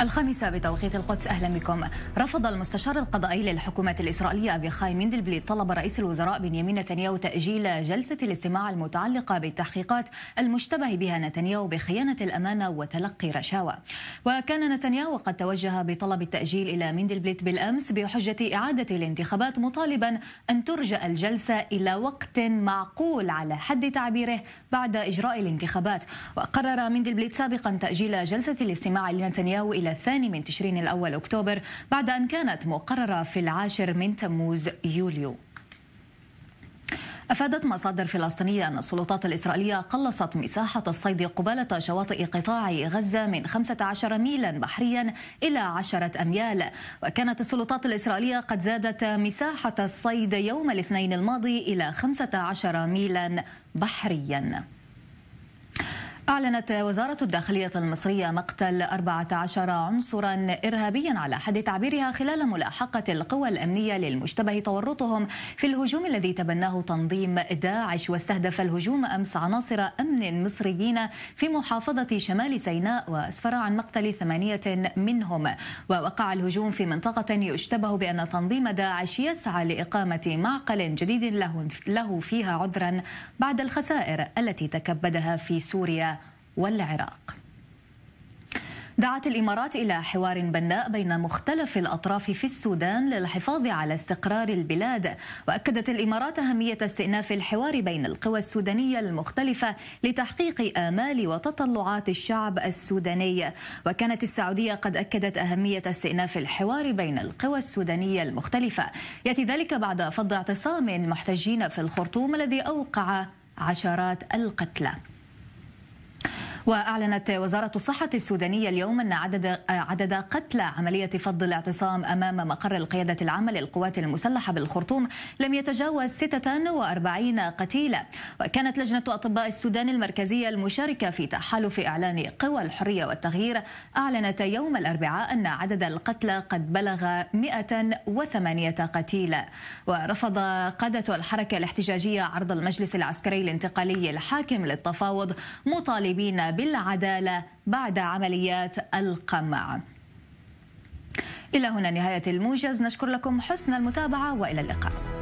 الخامسة بتوقيت القدس أهلا بكم رفض المستشار القضائي للحكومة الإسرائيلية أبيخاي مندلبليت طلب رئيس الوزراء بنيامين نتنياهو تأجيل جلسة الاستماع المتعلقة بالتحقيقات المشتبه بها نتنياهو بخيانة الأمانة وتلقي رشاوى وكان نتنياهو قد توجه بطلب التأجيل إلى مندلبليت بالأمس بحجة إعادة الانتخابات مطالبا أن ترجأ الجلسة إلى وقت معقول على حد تعبيره بعد إجراء الانتخابات وقرر مندلبليت سابقا تأجيل جلسة الاستماع لنتنياهو إلى الثاني من تشرين الأول أكتوبر بعد أن كانت مقررة في العاشر من تموز يوليو أفادت مصادر فلسطينية أن السلطات الإسرائيلية قلصت مساحة الصيد قبالة شواطئ قطاع غزة من 15 ميلا بحريا إلى 10 أميال وكانت السلطات الإسرائيلية قد زادت مساحة الصيد يوم الاثنين الماضي إلى 15 ميلا بحريا أعلنت وزارة الداخلية المصرية مقتل 14 عنصرا إرهابيا على حد تعبيرها خلال ملاحقة القوى الأمنية للمشتبه تورطهم في الهجوم الذي تبناه تنظيم داعش واستهدف الهجوم أمس عناصر أمن مصريين في محافظة شمال سيناء وأسفر عن مقتل ثمانية منهم ووقع الهجوم في منطقة يشتبه بأن تنظيم داعش يسعى لإقامة معقل جديد له فيها عذرا بعد الخسائر التي تكبدها في سوريا والعراق دعت الامارات الى حوار بناء بين مختلف الاطراف في السودان للحفاظ على استقرار البلاد واكدت الامارات اهميه استئناف الحوار بين القوى السودانيه المختلفه لتحقيق امال وتطلعات الشعب السوداني وكانت السعوديه قد اكدت اهميه استئناف الحوار بين القوى السودانيه المختلفه ياتي ذلك بعد فض اعتصام محتجين في الخرطوم الذي اوقع عشرات القتلى وأعلنت وزارة الصحة السودانية اليوم أن عدد عدد قتلى عملية فض الاعتصام أمام مقر القيادة العامة للقوات المسلحة بالخرطوم لم يتجاوز 46 قتيلا وكانت لجنة أطباء السودان المركزية المشاركة في تحالف إعلان قوى الحرية والتغيير أعلنت يوم الأربعاء أن عدد القتلى قد بلغ 108 قتيلا ورفض قادة الحركة الاحتجاجية عرض المجلس العسكري الانتقالي الحاكم للتفاوض مطالبين بالعدالة بعد عمليات القمع إلى هنا نهاية الموجز نشكر لكم حسن المتابعة وإلى اللقاء